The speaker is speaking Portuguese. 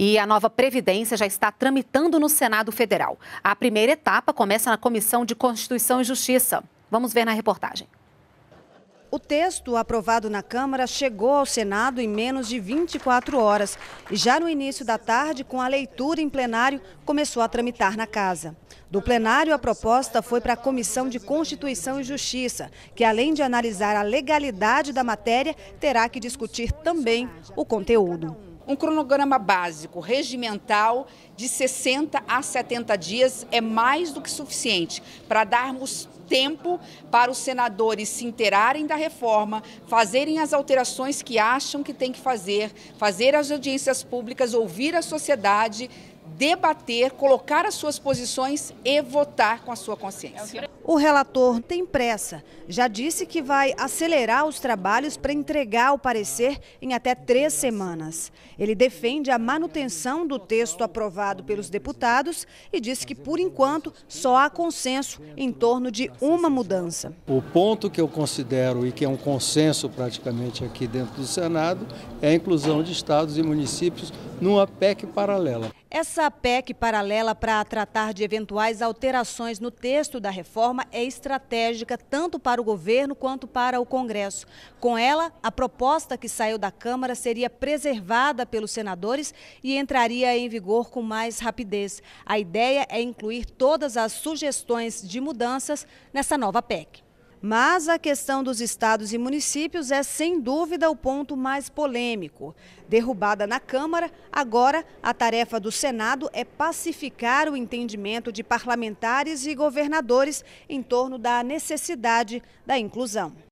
E a nova Previdência já está tramitando no Senado Federal. A primeira etapa começa na Comissão de Constituição e Justiça. Vamos ver na reportagem. O texto aprovado na Câmara chegou ao Senado em menos de 24 horas e já no início da tarde, com a leitura em plenário, começou a tramitar na casa. Do plenário, a proposta foi para a Comissão de Constituição e Justiça, que além de analisar a legalidade da matéria, terá que discutir também o conteúdo. Um cronograma básico, regimental, de 60 a 70 dias é mais do que suficiente para darmos tempo para os senadores se inteirarem da reforma, fazerem as alterações que acham que tem que fazer, fazer as audiências públicas, ouvir a sociedade, debater, colocar as suas posições e votar com a sua consciência. O relator tem pressa. Já disse que vai acelerar os trabalhos para entregar o parecer em até três semanas. Ele defende a manutenção do texto aprovado pelos deputados e diz que, por enquanto, só há consenso em torno de uma mudança. O ponto que eu considero e que é um consenso praticamente aqui dentro do Senado é a inclusão de estados e municípios numa PEC paralela. Essa PEC paralela para tratar de eventuais alterações no texto da reforma é estratégica tanto para o governo quanto para o Congresso. Com ela, a proposta que saiu da Câmara seria preservada pelos senadores e entraria em vigor com mais rapidez. A ideia é incluir todas as sugestões de mudanças nessa nova PEC. Mas a questão dos estados e municípios é, sem dúvida, o ponto mais polêmico. Derrubada na Câmara, agora a tarefa do Senado é pacificar o entendimento de parlamentares e governadores em torno da necessidade da inclusão.